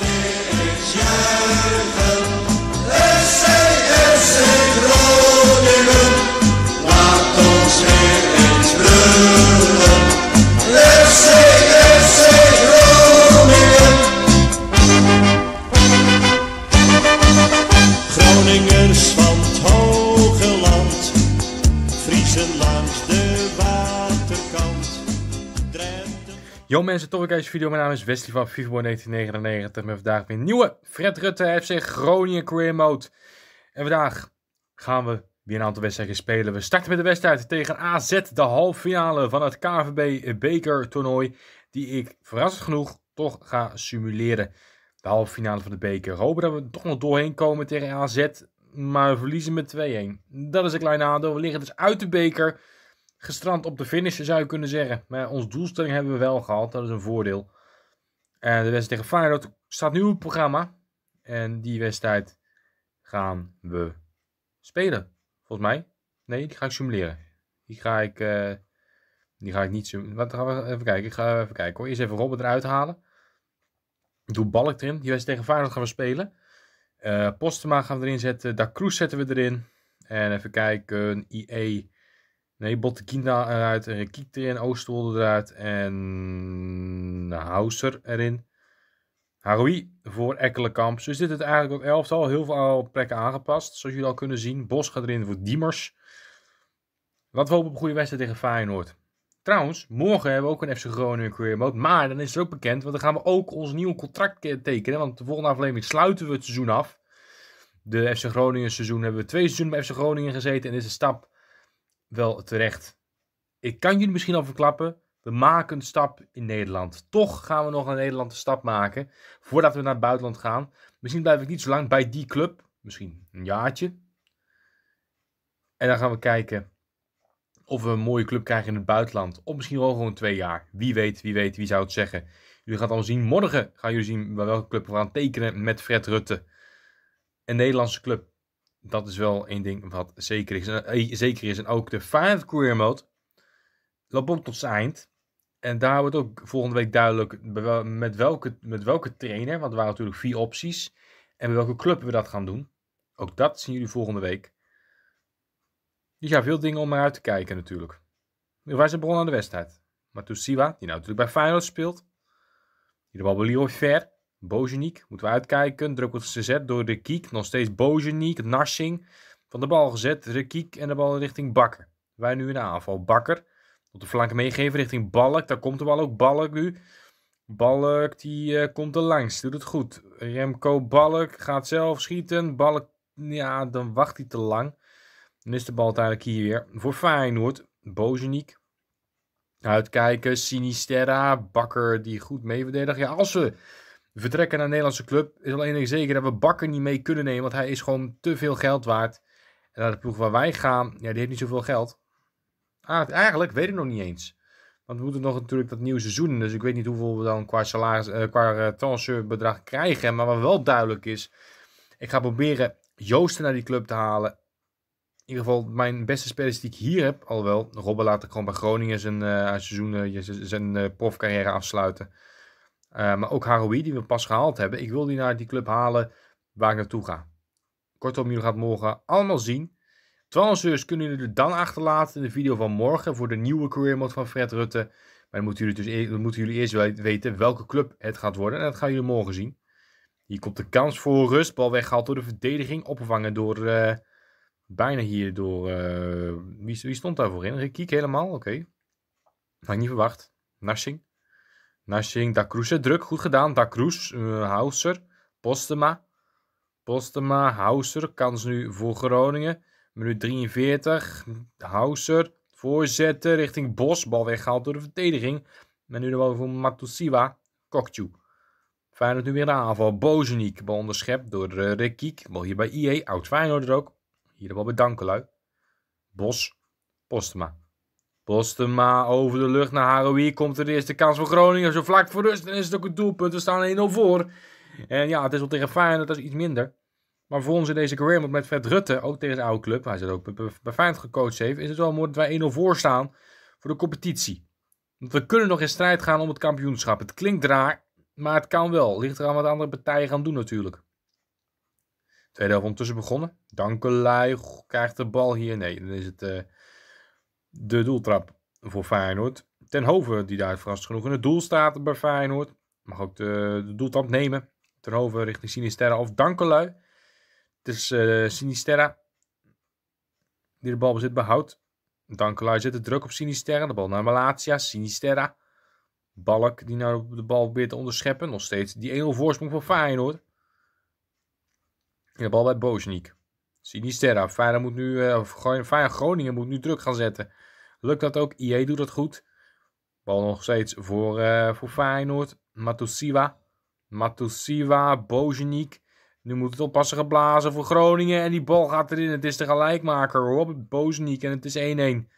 Christmas. mensen, toch een deze video. Mijn naam is Wesley van FIFA 1999 met vandaag weer een nieuwe Fred Rutte FC Groningen Career Mode. En vandaag gaan we weer een aantal wedstrijden spelen. We starten met de wedstrijd tegen AZ, de halve finale van het KVB Beker toernooi. Die ik verrassend genoeg toch ga simuleren. De halve finale van de Beker. Hopen dat we toch nog doorheen komen tegen AZ, maar we verliezen met 2-1. Dat is een klein nadeel. We liggen dus uit de Beker gestrand op de finish, zou je kunnen zeggen. Maar onze doelstelling hebben we wel gehaald, dat is een voordeel. En de wedstrijd tegen Feyenoord staat nu op het programma. En die wedstrijd gaan we spelen, volgens mij. Nee, die ga ik simuleren. Die ga ik, eh, die ga ik niet simuleren. Wat gaan we even kijken? Ik ga even kijken hoor. Eerst even Robert eruit halen. Ik doe Balk erin. Die wedstrijd tegen Feyenoord gaan we spelen. Uh, Postema gaan we erin zetten. Da Cruz zetten we erin. En even kijken. IE Nee, Bottekina eruit. En Kiekte en Oosterwolde eruit. En Houser erin. Haroui voor Ekkelenkamp. Dus dit is eigenlijk op elftal. Heel veel plekken aangepast. Zoals jullie al kunnen zien. Bos gaat erin voor Diemers. Laten we op een goede wedstrijd tegen Feyenoord. Trouwens, morgen hebben we ook een FC Groningen Career Mode. Maar dan is het ook bekend, want dan gaan we ook ons nieuwe contract tekenen. Want de volgende aflevering sluiten we het seizoen af. De FC Groningen seizoen hebben we twee seizoenen bij FC Groningen gezeten. En dit is een stap wel terecht. Ik kan jullie misschien al verklappen. We maken een stap in Nederland. Toch gaan we nog een Nederlandse stap maken. Voordat we naar het buitenland gaan. Misschien blijf ik niet zo lang bij die club. Misschien een jaartje. En dan gaan we kijken of we een mooie club krijgen in het buitenland. Of misschien wel gewoon twee jaar. Wie weet, wie weet, wie zou het zeggen. Jullie gaan het al zien. Morgen gaan jullie zien welke club we gaan tekenen met Fred Rutte. Een Nederlandse club dat is wel één ding wat zeker is. En, eh, zeker is. En ook de Five Career Mode loopt tot zijn eind. En daar wordt ook volgende week duidelijk met welke, met welke trainer, want er waren natuurlijk vier opties. En met welke club we dat gaan doen. Ook dat zien jullie volgende week. Dus ja, veel dingen om naar uit te kijken natuurlijk. Wij zijn begonnen aan de wedstrijd. Maar Siwa, die nou natuurlijk bij Feyenoord speelt. Die de bal bij Leroy Ver. Bozeniek, moeten we uitkijken. Druk wordt gezet door de Kiek. Nog steeds Bozeniek, Narsing. Van de bal gezet, De Kiek en de bal richting Bakker. Wij nu in de aanval. Bakker op de flanken meegeven richting Balk. Daar komt de bal ook. Balk nu. Balk die eh, komt er langs. Doet het goed. Remco Balk gaat zelf schieten. Balk, ja, dan wacht hij te lang. Dan is de bal uiteindelijk hier weer. Voor Feyenoord. Bozeniek. Uitkijken. Sinisterra. Bakker die goed mee Ja, als we vertrekken naar een Nederlandse club. Is al één zeker dat we Bakker niet mee kunnen nemen. Want hij is gewoon te veel geld waard. En naar de ploeg waar wij gaan, ja, die heeft niet zoveel geld. Ah, eigenlijk weet ik nog niet eens. Want we moeten nog natuurlijk dat nieuwe seizoen. Dus ik weet niet hoeveel we dan qua, salaris, eh, qua eh, transferbedrag krijgen. Maar wat wel duidelijk is. Ik ga proberen Joosten naar die club te halen. In ieder geval mijn beste spelers die ik hier heb. Alhoewel, Robben laat ik gewoon bij Groningen zijn, uh, seizoen, zijn uh, profcarrière afsluiten. Eh, maar ook Haroui, die we pas gehaald hebben. Ik wil die naar die club halen waar ik naartoe ga. Kortom, jullie gaan het morgen allemaal zien. zus kunnen jullie er dan achterlaten in de video van morgen voor de nieuwe career mode van Fred Rutte. Maar dan moeten jullie, dus, e- dan moeten jullie eerst weten welke club het gaat worden. En dat gaan jullie morgen zien. Hier komt de kans voor rust. Bal weggehaald door de verdediging. Opgevangen door. Eh, bijna hier door. Eh, wie, wie, stond daarvoor in? Rikiek helemaal? Oké. Had ik niet verwacht. Narsing. Nashing, Dacrouse, druk, goed gedaan. Dacrouse, uh, eh, Hauser, Postema. Postema, Hauser, kans nu voor Groningen. Minuut 43, Hauser, voorzetten richting Bos. Bal weggehaald door de verdediging. met nu de bal voor Matusiwa, Fijn Feyenoord nu weer de aanval. Bozeniek, bal onderschept door uh, eh, Rekiek. hier bij IE, oud Feyenoord er ook. Hier de bal bij Dankelui. Bos, Postema. Postema over de lucht naar Haroui. Komt er de eerste kans voor Groningen. Zo vlak voor rust. En is het ook een doelpunt. We staan 1-0 voor. En ja, het is wel tegen Feyenoord. Dat is iets minder. Maar voor ons in deze career met Fred Rutte. Ook tegen zijn oude club. Hij zit ook bij Feyenoord gecoacht heeft. Is het wel mooi dat wij 1-0 voor staan. Voor de competitie. Want we kunnen nog in strijd gaan om het kampioenschap. Het klinkt raar. Maar het kan wel. Ligt eraan wat andere partijen gaan doen natuurlijk. Tweede helft ondertussen begonnen. Dankelui krijgt de bal hier. Nee, dan is het... Eh, de doeltrap voor Feyenoord. Ten Hoven die daar verrast genoeg in het doel staat bij Feyenoord. Mag ook de, de doeltrap nemen. Ten Hoven richting Sinisterra of Dankelui. Het is uh, Sinisterra die de bal bezit behoudt. Dankelui zet de druk op Sinisterra. De bal naar Malatia. Sinisterra. Balk die nou de bal probeert te onderscheppen. Nog steeds die 1-0 voorsprong van Feyenoord. En de bal bij Boznik. Sinisterra. Feyenoord moet nu, uh, Feyenoord Groningen moet nu druk gaan zetten. Lukt dat ook? IE doet dat goed. Bal nog steeds voor, eh, voor Feyenoord. Matusiwa. Matusiwa, Bozeniek. Nu moet het oppassen geblazen voor Groningen. En die bal gaat erin. Het is de gelijkmaker. Robert Bozeniek. En het is 1-1.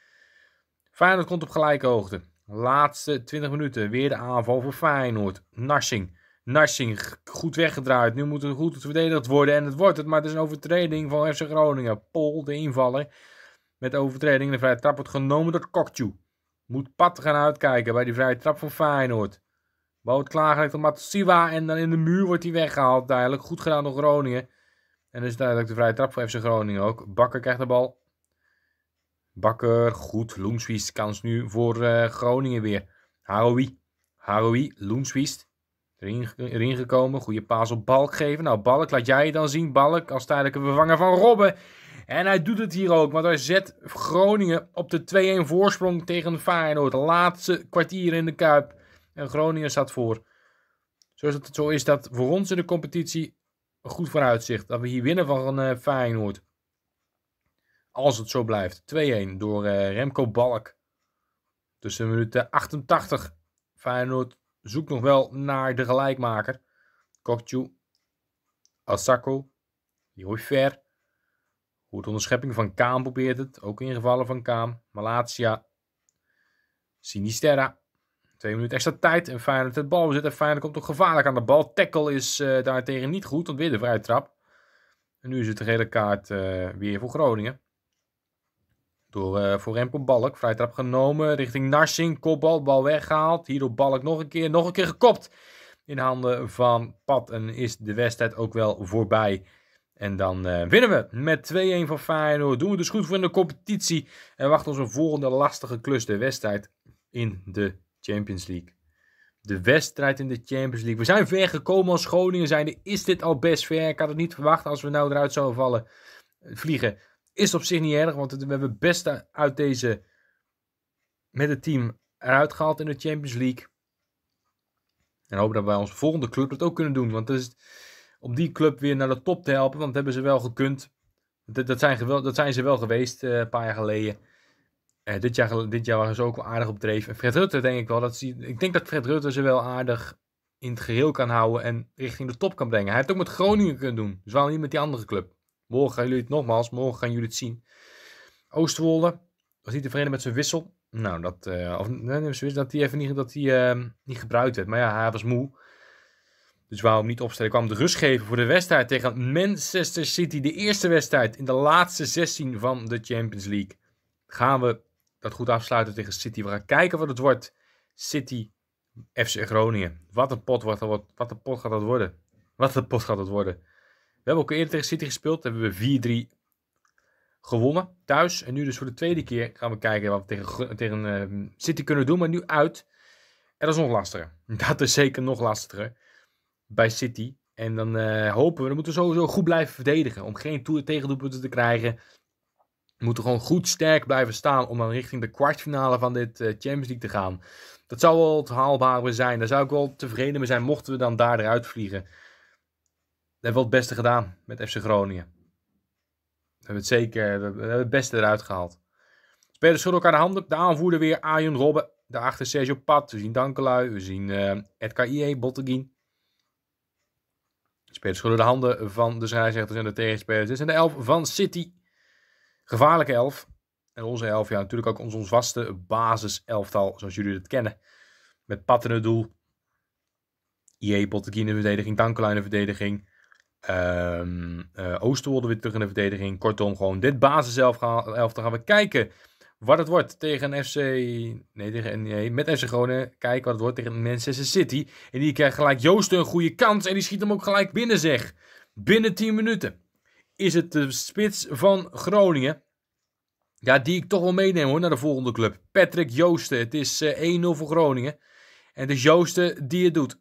Feyenoord komt op gelijke hoogte. Laatste 20 minuten. Weer de aanval voor Feyenoord. Narsing. Narsing goed weggedraaid. Nu moet het goed verdedigd worden. En het wordt het. Maar het is een overtreding van FC Groningen. Pol, de invaller. Met overtreding. De vrije trap wordt genomen door Kokju. Moet Pat gaan uitkijken bij die vrije trap van Feyenoord. Boot klaargelegd op Matsiwa. En dan in de muur wordt hij weggehaald. Duidelijk goed gedaan door Groningen. En dus duidelijk de vrije trap voor FC Groningen ook. Bakker krijgt de bal. Bakker, goed. Loenswiest kans nu voor eh, Groningen weer. Haroui. Haroui, Loenswiest. Erin, gekomen. Goede paas op Balk geven. Nou, Balk, laat jij je dan zien. Balk als tijdelijke vervanger van Robben. En hij doet het hier ook, want hij zet Groningen op de 2-1 voorsprong tegen Feyenoord. Laatste kwartier in de Kuip. En Groningen staat voor. Zo is, dat, zo is dat voor ons in de competitie een goed vooruitzicht. Dat we hier winnen van uh, Feyenoord. Als het zo blijft. 2-1 door eh, Remco Balk. Tussen minuten 88. Feyenoord zoekt nog wel naar de gelijkmaker. Kokju, Asako, die Goed onderschepping van Kaam probeert het. Ook ingevallen van Kaam. Malatia. Sinisterra. Twee minuten extra tijd. En Feyenoord het bal bezit. En Feyenoord komt toch gevaarlijk aan de bal. Tackle is uh, eh, daartegen niet goed. Want weer de vrije trap. En nu is het de gele kaart eh, weer voor Groningen. Door eh, voor Remco Balk. Vrijtrap genomen richting Narsing. Kopbal, bal weggehaald. hierdoor Balk nog een keer. Nog een keer gekopt. In handen van Pat. En is de wedstrijd ook wel voorbij. En dan eh, winnen we met 2-1 van Feyenoord. Doen we dus goed voor in de competitie. En wacht ons een volgende lastige klus. De wedstrijd in de Champions League. De wedstrijd in de Champions League. We zijn ver gekomen als Groningen Is dit al best ver? Ik had het niet verwacht als we nou eruit zouden vallen, vliegen. Is op zich niet erg, want we hebben best uit deze. met het team eruit gehaald in de Champions League. En hopen dat wij onze volgende club dat ook kunnen doen. Want is om die club weer naar de top te helpen. Want dat hebben ze wel gekund. Dat, zijn, dat zijn, ze wel geweest eh, een paar jaar geleden. Eh, dit, jaar, dit jaar waren ze ook wel aardig op dreef. En Fred Rutte denk ik wel. Dat ik denk dat Fred Rutte ze wel aardig in het geheel kan houden. En richting de top kan brengen. Hij heeft het ook met Groningen kunnen doen. Dus niet met die andere club? Morgen gaan jullie het nogmaals, morgen gaan jullie het zien. Oosterwolde was niet tevreden met zijn wissel. Nou, dat, uh, of, nee, dat hij even niet, dat hij, uh, niet gebruikt werd. Maar ja, hij was moe. Dus waarom hem niet opstellen. Ik kwam de rust geven voor de wedstrijd tegen Manchester City. De eerste wedstrijd in de laatste 16 van de Champions League. Gaan we dat goed afsluiten tegen City. We gaan kijken wat het wordt. City, FC Groningen. Wat een pot, wordt, wat, wat een pot gaat dat worden. Wat een pot gaat dat worden. We hebben ook eerder tegen City gespeeld. Hebben we 4-3 gewonnen thuis. En nu dus voor de tweede keer gaan we kijken wat we tegen, tegen ehm, City kunnen doen. Maar nu uit. En dat is nog lastiger. Dat is zeker nog lastiger bij City. En dan eh, hopen we, dan moeten we sowieso goed blijven verdedigen. Om geen tegendoelpunten te krijgen. We moeten gewoon goed sterk blijven staan om dan richting de kwartfinale van dit eh, Champions League te gaan. Dat zou wel het haalbare zijn. Daar zou ik wel tevreden mee zijn mochten we dan daar eruit vliegen hebben we het beste gedaan met FC Groningen. We hebben het zeker we hebben het beste eruit gehaald. Spelers schudden elkaar de handen. De aanvoerder weer Arjen Robben. Daarachter Sergio Pat. We zien Dankelui. We zien uh, Edgar IE, Botteguin. Spelers schudden de handen van de scheidsrechters en de tegenspelers. Dit zijn de elf van City. Gevaarlijke elf. En onze elf, ja, natuurlijk ook ons, ons vaste basiselftal, zoals jullie het kennen. Met Pat in het doel. IE, Botteguin in de verdediging. Dankelui in de verdediging. Um, ehm, uh, eh, Oosterwolde weer terug in de verdediging. Kortom, gewoon dit basiselftal gaan we kijken wat het wordt tegen FC... Nee, tegen, nee, met FC Groningen. Kijken wat het wordt tegen Manchester City. En die krijgt gelijk Joosten een goede kans. En die schiet hem ook gelijk binnen, zeg. Binnen 10 minuten is het de spits van Groningen. Ja, die ik toch wel meeneem hoor, naar de volgende club. Patrick Joosten. Het is 1-0 eh, voor Groningen. En het is Joosten die het doet.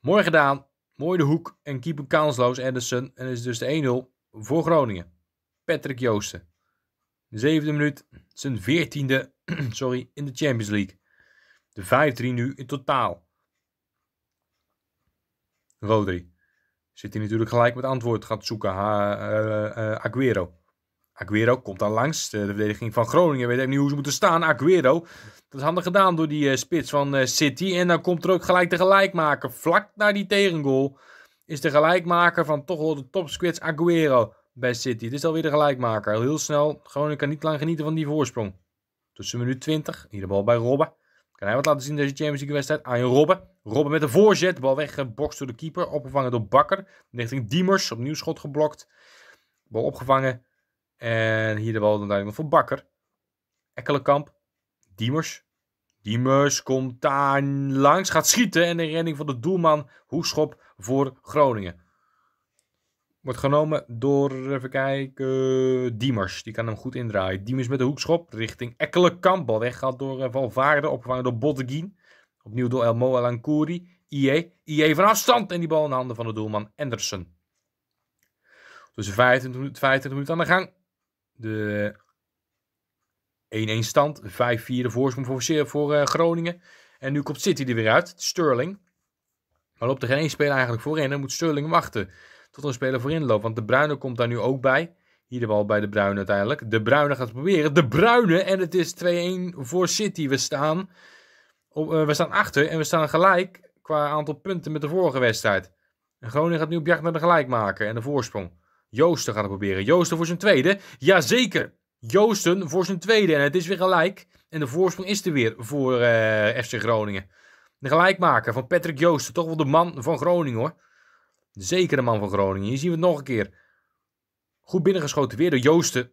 Mooi gedaan. Mooi de hoek en keeper kansloos Edison en is dus de 1-0 voor Groningen. Patrick Joosten. zevende minuut, zijn veertiende sorry, in de Champions League. De 5-3 nu in totaal. Rodri. Zit hij natuurlijk gelijk met antwoord. Gaat zoeken. Ha, uh, Aguero. Aguero komt dan langs. Eh, de verdediging van Groningen weet even niet hoe ze moeten staan. Aguero. Dat is handig gedaan door die eh, spits van eh, City. En dan komt er ook gelijk de gelijkmaker. Vlak naar die tegengoal is de gelijkmaker van toch wel de topsquits Aguero bij City. Het is alweer de gelijkmaker. heel snel. Groningen kan niet lang genieten van die voorsprong. Tussen minuut 20. Hier de bal bij Robben. Kan hij wat laten zien deze Champions League wedstrijd? je Robben. Robben met een voorzet. De bal weggebokst door de keeper. Opgevangen door Bakker. Richting Diemers. Opnieuw schot geblokt. Bal opgevangen en hier de bal dan duidelijk voor Bakker. Ekkelenkamp. Diemers. Diemers komt daar langs, gaat schieten. En de redding van de doelman Hoeschop voor Groningen. Wordt genomen door, even kijken, Diemers. Die kan hem goed indraaien. Diemers met de hoekschop richting Ekkelenkamp. Bal weggehaald door eh, Valvaarde, opgevangen door Botteguin. Opnieuw door Elmo Elankouri. IE. IE van afstand. En die bal in de handen van de doelman Anderson. Dus 25 minuten aan de gang. De 1-1 stand. 5-4 de voorsprong voor, eh, Groningen. En nu komt City er weer uit. Sterling. Maar loopt er geen speler eigenlijk voorin. Dan moet Sterling wachten tot een speler voorin loopt. Want de Bruine komt daar nu ook bij. Hier de bal bij de Bruine uiteindelijk. De Bruine gaat het proberen. De Bruine. En het is 2-1 voor City. We staan, op, eh, we staan achter. En we staan gelijk qua aantal punten met de vorige wedstrijd. En Groningen gaat nu op jacht naar de maken en de voorsprong. Joosten gaat het proberen. Joosten voor zijn tweede. Jazeker. Joosten voor zijn tweede. En het is weer gelijk. En de voorsprong is er weer voor eh, FC Groningen. De gelijkmaker van Patrick Joosten. Toch wel de man van Groningen hoor. Zeker de man van Groningen. Hier zien we het nog een keer. Goed binnengeschoten weer door Joosten.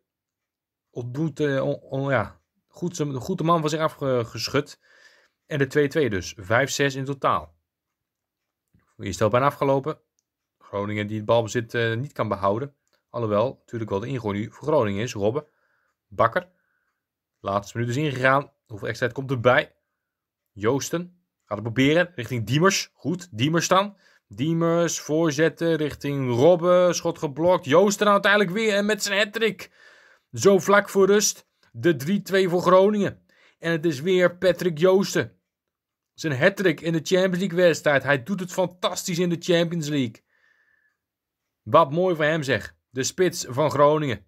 Ontdoet, uh, ja, goed, goed de man van zich afgeschud. En de 2-2 dus. 5-6 in totaal. Hier is het bijna afgelopen. Groningen die het balbezit eh, niet kan behouden. Alhoewel, natuurlijk wel de ingooi nu voor Groningen is. Robben, Bakker. Laatste minuut is ingegaan. Hoeveel extra komt erbij? Joosten gaat het proberen richting Diemers. Goed, Diemers dan. Diemers voorzetten richting Robben. Schot geblokt. Joosten uiteindelijk weer en met zijn hattrick. Zo vlak voor rust. De 3-2 voor Groningen. En het is weer Patrick Joosten. Zijn hattrick in de Champions League wedstrijd. Hij doet het fantastisch in de Champions League. Wat mooi voor hem zeg. De spits van Groningen.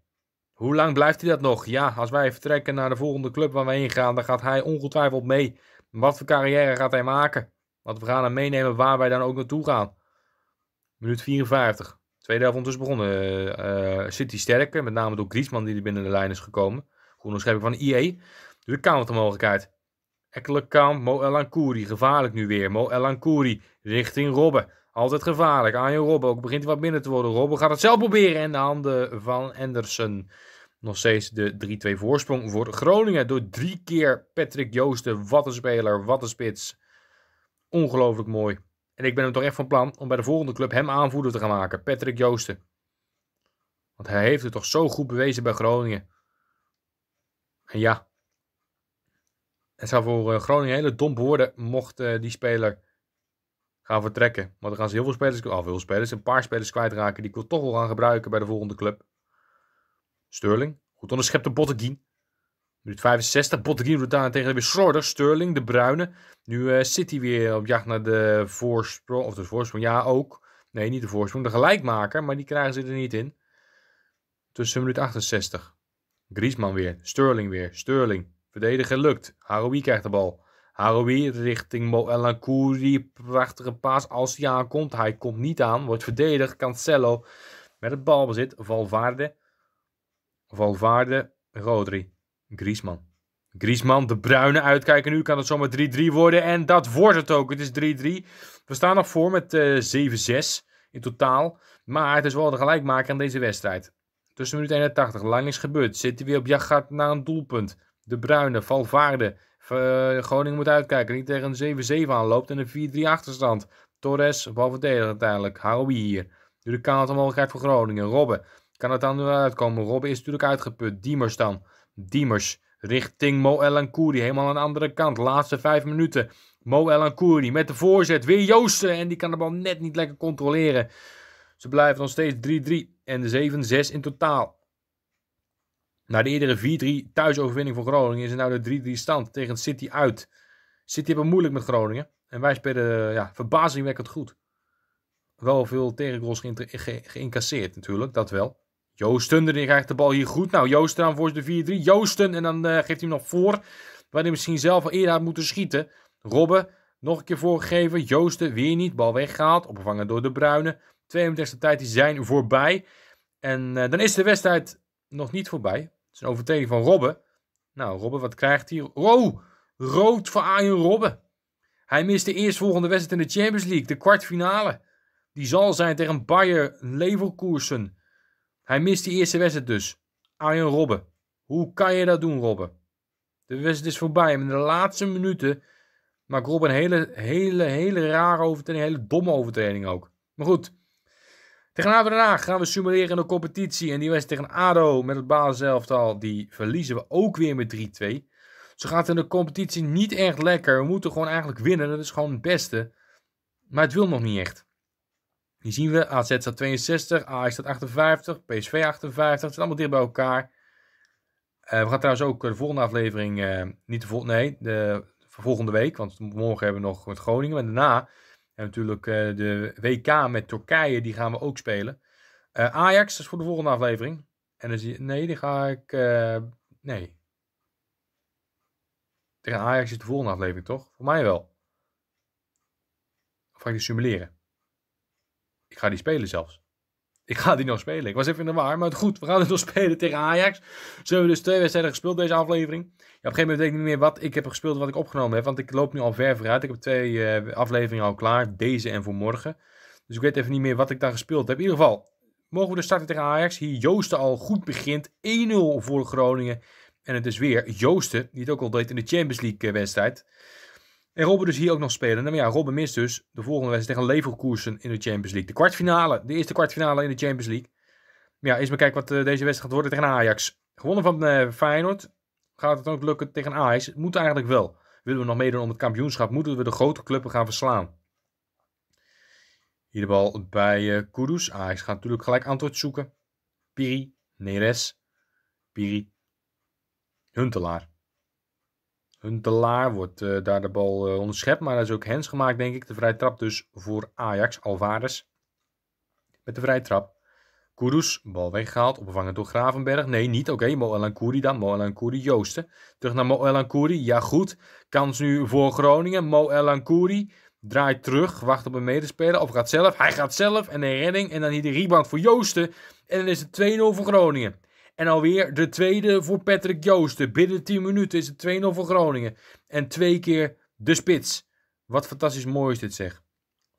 Hoe lang blijft hij dat nog? Ja, als wij vertrekken naar de volgende club waar we heen gaan, dan gaat hij ongetwijfeld mee. Wat voor carrière gaat hij maken? Want we gaan hem meenemen waar wij dan ook naartoe gaan. Minuut 54. Tweede helft ondertussen begonnen. Uh, City sterker, met name door Griezmann die er binnen de lijn is gekomen. Goed onderschrijving van IE. De countermogelijkheid. Ekkelenkamp, Mo Elankouri, gevaarlijk nu weer. Mo Elankouri richting Robben. Altijd gevaarlijk. Arjen Robben ook begint wat binnen te worden. Robben gaat het zelf proberen in de handen van Andersen. Nog steeds de 3-2 voorsprong voor Groningen. Door drie keer Patrick Joosten. Wat een speler, wat een spits. Ongelooflijk mooi. En ik ben hem toch echt van plan om bij de volgende club hem aanvoerder te gaan maken. Patrick Joosten. Want hij heeft het toch zo goed bewezen bij Groningen. En ja. Het zou voor eh, Groningen hele dom worden mocht eh, die speler gaan vertrekken. Want dan gaan ze heel veel spelers, al oh, veel spelers, een paar spelers kwijtraken die ik wil toch wel gaan gebruiken bij de volgende club. Sterling, goed onderschepte Botteguin. Minuut 65, Botteguin doet daar tegen weer Schroeder, Sterling, De bruine. Nu uh, City weer op jacht naar de voorsprong, of de voorsprong, ja ook. Nee, niet de voorsprong, de gelijkmaker, maar die krijgen ze er niet in. Tussen minuut 68. Griezmann weer, Sterling weer, Sterling. Verdedigen lukt, Haroui krijgt de bal. Haroui richting Mo Elankouri. Prachtige paas als hij aankomt. Hij komt niet aan. Wordt verdedigd. Cancelo met het balbezit. Valvaarde. Valvaarde. Rodri. Griezmann. Griezmann, de bruine uitkijken nu. Kan het zomaar 3-3 worden. En dat wordt het ook. Het is 3-3. We staan nog voor met 7-6 eh, in totaal. Maar het is wel de gelijkmaker aan deze wedstrijd. Tussen minuut 81. Lang is gebeurd. Zitten weer op jacht naar een doelpunt. De bruine. Valvaarde. Eh, Groningen moet uitkijken. Niet tegen een 7-7 aanloopt en een 4-3 achterstand. Torres, balverdediger uiteindelijk. Haroui hier. Nu de kant mogelijkheid voor Groningen. Robben. Kan het dan eruit uitkomen? Robben is natuurlijk uitgeput. Diemers dan. Diemers richting Mo Elankouri. Helemaal aan de andere kant. Laatste vijf minuten. Mo Elankouri met de voorzet. Weer Joosten. En die kan de bal net niet lekker controleren. Ze blijven nog steeds 3-3. En de 7-6 in totaal. Na de eerdere 4-3 thuisoverwinning van Groningen is het nou de 3-3 stand tegen City uit. City hebben moeilijk met Groningen. En wij spelen eh, ja, verbazingwekkend goed. Wel veel tegengoals geïncasseerd natuurlijk, dat wel. Joosten, die krijgt de bal hier goed. Nou, Joosten aan voor de 4-3. Joosten, en dan eh, geeft hij hem nog voor. Waar hij misschien zelf al eerder had moeten schieten. Robben, nog een keer voorgegeven. Joosten, weer niet. Bal weggehaald, opgevangen door de Bruinen. 32 minuten tijd, die zijn voorbij. En eh, dan is de wedstrijd nog niet voorbij is een overtreding van Robben. Nou, Robben, wat krijgt hij? Oh, rood voor Arjen Robben. Hij mist de eerstvolgende wedstrijd in de Champions League, de kwartfinale. Die zal zijn tegen Bayer Leverkusen. Hij mist die eerste wedstrijd dus. Arjen Robben. Hoe kan je dat doen, Robben? De wedstrijd is voorbij. in de laatste minuten maakt Robben een hele, hele, hele rare overtreding. Een hele domme overtreding ook. Maar goed, tegen daarna gaan we simuleren in de competitie. En die wedstrijd tegen ADO met het basiselftal, die verliezen we ook weer met 3-2. Ze gaat in de competitie niet echt lekker. We moeten gewoon eigenlijk winnen. Dat is gewoon het beste. Maar het wil nog niet echt. Hier zien we, AZ staat 62, Ajax staat 58, PSV 58. Het is allemaal dicht bij elkaar. Eh, we gaan trouwens ook eh, de volgende aflevering, eh, niet de volgende, nee, de, volgende week. Want morgen hebben we nog met Groningen. Maar daarna en natuurlijk eh, de WK met Turkije, die gaan we ook spelen. Eh, Ajax, is voor de volgende aflevering. En dan zie je, nee, die ga ik, eh, nee. Tegen Ajax is de volgende aflevering, toch? Voor mij wel. Of ga ik die simuleren? Ik ga die spelen zelfs. Ik ga die nog spelen. Ik was even in de war. Maar goed, we gaan het nog spelen tegen Ajax. Zo hebben we dus twee wedstrijden gespeeld deze aflevering. op een gegeven moment weet ik niet meer wat ik heb gespeeld en wat ik opgenomen heb. Want ik loop nu al ver vooruit. Ik heb twee eh, afleveringen al klaar. Deze en voor morgen. Dus ik weet even niet meer wat ik daar gespeeld heb. In ieder geval, mogen we de dus starten tegen Ajax. Hier Joosten al goed begint. 1-0 voor Groningen. En het is weer Joosten, die het ook al deed in de Champions League eh, wedstrijd. En Robben dus hier ook nog spelen. Nou ja, Robben mist dus de volgende wedstrijd tegen Leverkusen in de Champions League. De kwartfinale, de eerste kwartfinale in de Champions League. Maar ja, eens maar kijken wat eh, deze wedstrijd gaat worden tegen Ajax. Gewonnen van eh, Feyenoord. Gaat het ook lukken tegen Ajax? Het moet eigenlijk wel. Willen we nog meedoen om het kampioenschap, moeten we de grote clubben gaan verslaan. Hier de bal bij uh, Kudus. Ajax gaat natuurlijk gelijk antwoord zoeken. Piri, Neres, Piri, Huntelaar. Hun Huntelaar wordt eh, daar de bal uh, onderschept. Maar dat is ook Hens gemaakt, denk ik. De vrije trap dus voor Ajax. Alvarez met de vrije trap. Kourous bal weggehaald, opgevangen door Gravenberg. Nee, niet. Oké, okay, Moelan dan. Moelan Joosten. Terug naar Moël Koeri. Ja, goed. Kans nu voor Groningen. Moelan Koeri draait terug, wacht op een medespeler of gaat zelf. Hij gaat zelf en een redding en dan hier de rebound voor Joosten. En dan is het 2-0 voor Groningen. En alweer de tweede voor Patrick Joosten. Binnen 10 minuten is het 2-0 voor Groningen. En twee keer de spits. Wat fantastisch mooi is dit zeg.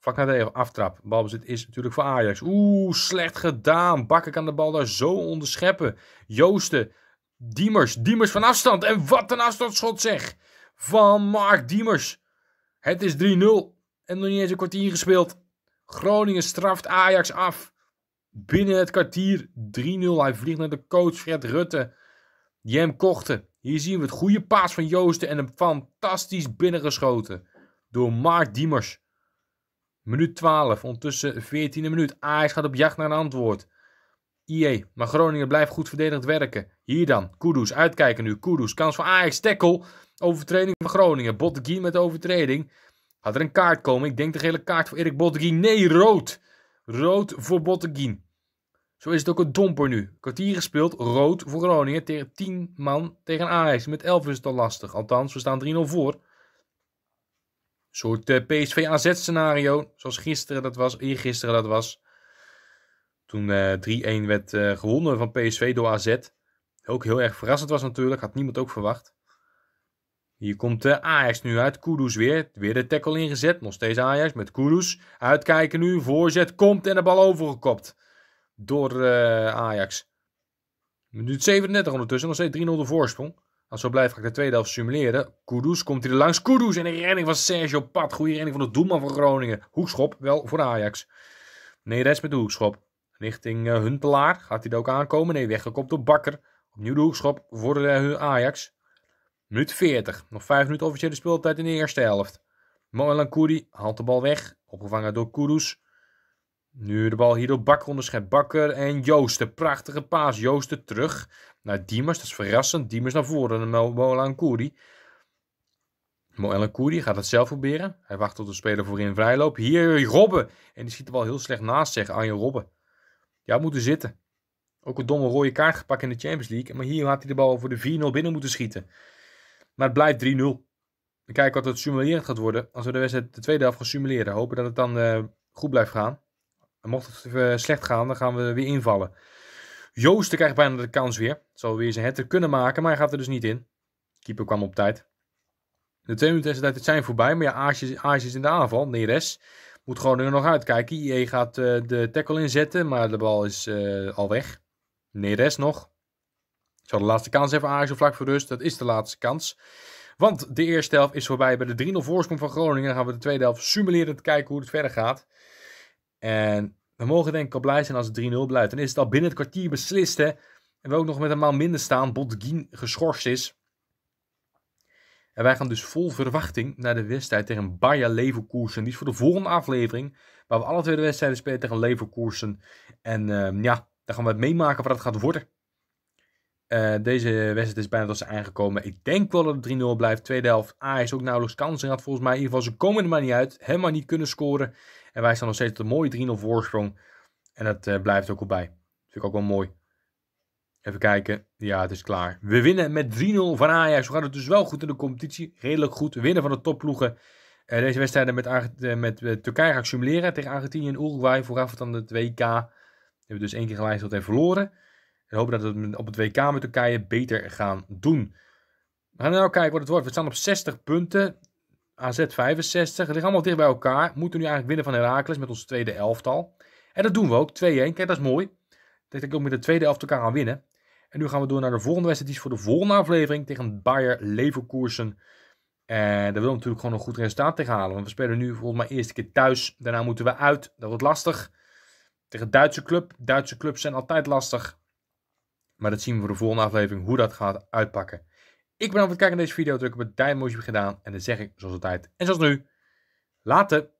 Vlak naar de e- aftrap. Balbezit is natuurlijk voor Ajax. Oeh, slecht gedaan. Bakker kan de bal daar zo onderscheppen. Joosten, Diemers, Diemers van afstand. En wat een afstandsschot zeg. Van Mark Diemers. Het is 3-0. En nog niet eens een kwartier gespeeld. Groningen straft Ajax af. Binnen het kwartier 3-0. Hij vliegt naar de coach Fred Rutte. Jem Kochten. Hier zien we het goede paas van Joosten en een fantastisch binnengeschoten. Door Mark Diemers. Minuut 12, ondertussen 14e minuut. Ajax gaat op jacht naar een antwoord. IE, maar Groningen blijft goed verdedigd werken. Hier dan, Kudus, uitkijken nu. Kudus, kans van Ajax, tackle. Overtreding van Groningen. Botteguin met de overtreding. Had er een kaart komen? Ik denk de hele kaart voor Erik Botteguin. Nee, rood. Rood voor Botteguin. Zo is het ook een domper nu. Kwartier gespeeld, rood voor Groningen tegen 10 man tegen Ajax. Met 11 is het al lastig. Althans, we staan 3-0 voor. Een soort eh, PSV AZ scenario, zoals gisteren dat was, eergisteren dat was. Toen uh, eh, 3-1 werd eh, gewonnen van PSV door AZ. Ook heel erg verrassend was natuurlijk, had niemand ook verwacht. Hier komt Ajax nu uit. Kudus weer. Weer de tackle ingezet. Nog steeds Ajax met Kudus. Uitkijken nu. Voorzet komt en de bal overgekopt door eh, Ajax. Minuut 37 ondertussen, nog steeds 3-0 de voorsprong. Als zo blijft ga ik de tweede helft simuleren. Kudus komt hier langs. Kudus en een redding van Sergio Pat. Goede redding van de doelman van Groningen. Hoekschop wel voor Ajax. Nee, rest met de hoekschop. Richting uh, Huntelaar. Gaat hij er ook aankomen? Nee, weggekopt door Bakker. Opnieuw de hoekschop voor eh, Ajax. Minuut 40. Nog 5 minuten officiële speeltijd in de eerste helft. Moelan Koudi haalt de bal weg. Opgevangen door Kudus. Nu de bal hier door Bakker onderschept. Bakker en Joosten. Prachtige paas. Joosten terug naar Diemers. Dat is verrassend. Diemers naar voren. En Moelan Koeri. Moelan Koeri gaat het zelf proberen. Hij wacht tot de speler voorin vrijloop. Hier Robben. En die schiet de bal heel slecht naast zich. Anjo Robben. Ja, moeten zitten. Ook een domme rode kaart gepakt in de Champions League. Maar hier had hij de bal voor de 4-0 binnen moeten schieten. Maar het blijft 3-0. Kijken wat het simulerend gaat worden. Als we de wedstrijd de tweede helft gaan simuleren. Hopen dat het dan eh, goed blijft gaan mocht het eh, slecht gaan, dan gaan we weer invallen. Joosten krijgt bijna de kans weer. zou weer zijn header kunnen maken, maar hij gaat er dus niet in. Keeper kwam op tijd. De twee minuten tijd zijn voorbij, maar ja, Aars is in de aanval. Neres moet gewoon nog uitkijken. IE gaat eh, de tackle inzetten, maar de bal is eh, al weg. Neres nog. Zal de laatste kans even op vlak voor rust. Dat is de laatste kans. Want de eerste helft is voorbij bij de 3-0 voorsprong van Groningen. Dan gaan we de tweede helft te kijken hoe het verder gaat. En we mogen denk ik al blij zijn als het 3-0 blijft. Dan is het al binnen het kwartier beslist, hè. En we ook nog met een maal minder staan. Bodgin geschorst is. En wij gaan dus vol verwachting naar de wedstrijd tegen Bayer Leverkusen. Die is voor de volgende aflevering. Waar we alle twee de wedstrijden spelen tegen Leverkusen. En ehm, ja, daar gaan we het meemaken wat het gaat worden. Eh, deze wedstrijd is bijna tot zijn aangekomen. Ik denk wel dat het 3-0 blijft. Tweede helft. Ajax ook nauwelijks kansen had volgens mij. In ieder geval, ze komen er maar niet uit. Helemaal niet kunnen scoren. En wij staan nog steeds op een mooie 3-0 voorsprong. En dat eh, blijft ook al bij. Vind ik ook wel mooi. Even kijken. Ja, het is klaar. We winnen met 3-0 van Ajax. We gaan het dus wel goed in de competitie. Redelijk goed. We winnen van de topploegen. Eh, deze wedstrijden met, met Turkije gaan ik simuleren. Tegen Argentinië en Uruguay. Vooraf dan de WK. We hebben dus één keer geluisterd en verloren. En hopen dat we op het WK met Turkije beter gaan doen. We gaan nu kijken wat het wordt. We staan op 60 punten. AZ 65. Het liggen allemaal dicht bij elkaar. Moeten nu eigenlijk winnen van Herakles met ons tweede elftal. En dat doen we ook. 2-1. Kijk, dat is mooi. Dat ik ook met de tweede elftal elkaar gaan winnen. En nu gaan we door naar de volgende wedstrijd. Die is voor de volgende aflevering tegen Bayer Leverkusen. En daar willen we natuurlijk gewoon een goed resultaat tegen halen. Want we spelen nu volgens mij eerste keer thuis. Daarna moeten we uit. Dat wordt lastig. Tegen Duitse club. Duitse clubs zijn altijd lastig. Maar dat zien we voor de volgende aflevering hoe dat gaat uitpakken. Ik ben voor het kijken naar deze video. Druk op het duimpje gedaan. En dan zeg ik zoals altijd en zoals nu. Later.